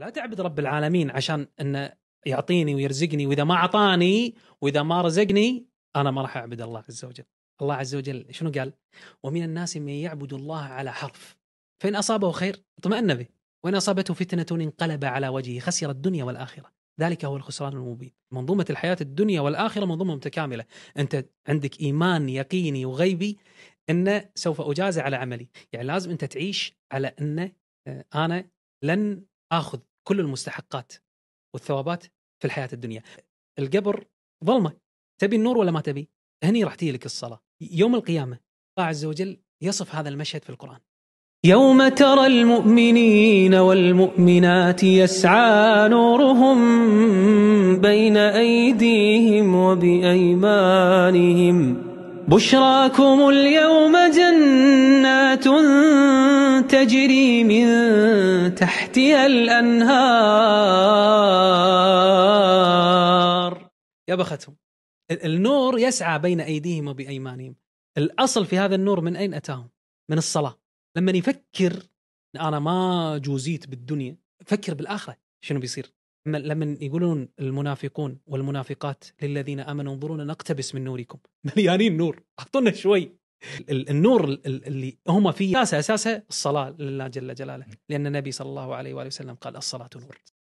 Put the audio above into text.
لا تعبد رب العالمين عشان انه يعطيني ويرزقني واذا ما اعطاني واذا ما رزقني انا ما راح اعبد الله عز وجل الله عز وجل شنو قال ومن الناس من يعبد الله على حرف فان اصابه خير اطمأن به وان اصابته فتنه انقلب على وجهه خسر الدنيا والاخره ذلك هو الخسران المبين منظومة الحياة الدنيا والآخرة منظومة متكاملة أنت عندك إيمان يقيني وغيبي أن سوف أجازى على عملي يعني لازم أنت تعيش على أن آه، أنا لن اخذ كل المستحقات والثوابات في الحياه الدنيا القبر ظلمه تبي النور ولا ما تبي هني راح تجي لك الصلاه يوم القيامه الله عز وجل يصف هذا المشهد في القران يوم ترى المؤمنين والمؤمنات يسعى نورهم بين ايديهم وبايمانهم بشراكم اليوم جنات تجري من تحتها الأنهار يا بختهم النور يسعى بين أيديهم وبأيمانهم الأصل في هذا النور من أين أتاهم من الصلاة لما يفكر أنا ما جوزيت بالدنيا فكر بالآخرة شنو بيصير لما يقولون المنافقون والمنافقات للذين امنوا انظرونا نقتبس من نوركم مليانين نور اعطونا شوي النور اللي هم فيه اساسه اساسه الصلاه لله جل جلاله لان النبي صلى الله عليه واله وسلم قال الصلاه نور